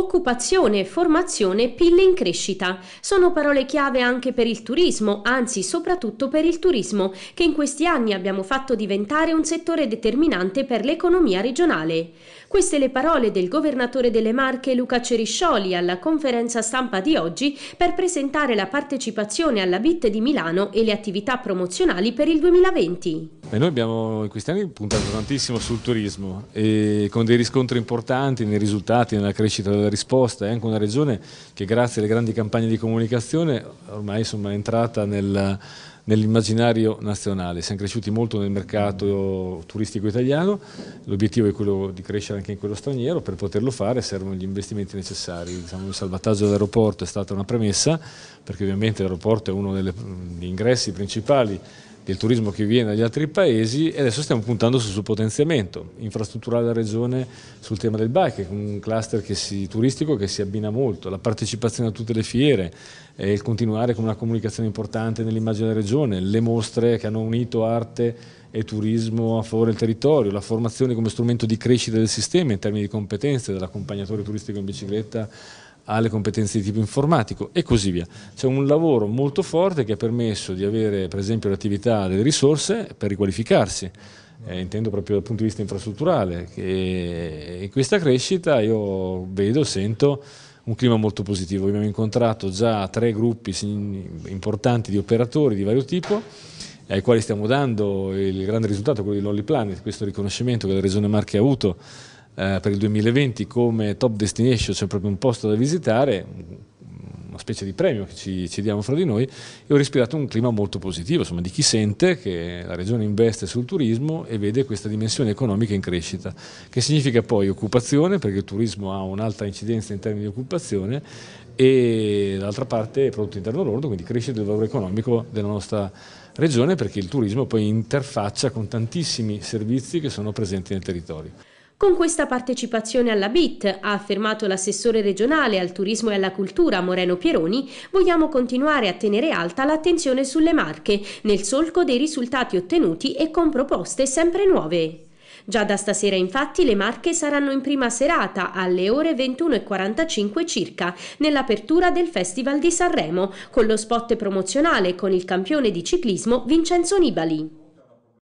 Occupazione, formazione, pille in crescita. Sono parole chiave anche per il turismo, anzi soprattutto per il turismo, che in questi anni abbiamo fatto diventare un settore determinante per l'economia regionale. Queste le parole del governatore delle Marche Luca Ceriscioli alla conferenza stampa di oggi per presentare la partecipazione alla BIT di Milano e le attività promozionali per il 2020. E noi abbiamo in questi anni puntato tantissimo sul turismo e con dei riscontri importanti nei risultati, nella crescita della risposta, è anche una regione che grazie alle grandi campagne di comunicazione ormai insomma, è entrata nel, nell'immaginario nazionale, siamo cresciuti molto nel mercato turistico italiano, l'obiettivo è quello di crescere anche in quello straniero, per poterlo fare servono gli investimenti necessari, diciamo, il salvataggio dell'aeroporto è stata una premessa perché ovviamente l'aeroporto è uno degli ingressi principali del turismo che viene dagli altri paesi e adesso stiamo puntando sul suo potenziamento, infrastrutturale della regione sul tema del bike, un cluster che si, turistico che si abbina molto, la partecipazione a tutte le fiere, eh, il continuare con una comunicazione importante nell'immagine della regione, le mostre che hanno unito arte e turismo a favore del territorio, la formazione come strumento di crescita del sistema in termini di competenze dell'accompagnatore turistico in bicicletta ha le competenze di tipo informatico e così via. C'è un lavoro molto forte che ha permesso di avere per esempio l'attività delle risorse per riqualificarsi, eh, intendo proprio dal punto di vista infrastrutturale, e in questa crescita io vedo, sento un clima molto positivo. Abbiamo incontrato già tre gruppi importanti di operatori di vario tipo ai quali stiamo dando il grande risultato, quello di Lolly Planet, questo riconoscimento che la Regione Marche ha avuto eh, per il 2020 come top destination, cioè proprio un posto da visitare, una specie di premio che ci, ci diamo fra di noi, e ho respirato un clima molto positivo, insomma, di chi sente che la regione investe sul turismo e vede questa dimensione economica in crescita, che significa poi occupazione, perché il turismo ha un'alta incidenza in termini di occupazione, e dall'altra parte prodotto interno lordo, quindi crescita del valore economico della nostra regione, perché il turismo poi interfaccia con tantissimi servizi che sono presenti nel territorio. Con questa partecipazione alla BIT, ha affermato l'assessore regionale al turismo e alla cultura Moreno Pieroni, vogliamo continuare a tenere alta l'attenzione sulle marche, nel solco dei risultati ottenuti e con proposte sempre nuove. Già da stasera infatti le Marche saranno in prima serata alle ore 21.45 circa nell'apertura del Festival di Sanremo con lo spot promozionale con il campione di ciclismo Vincenzo Nibali.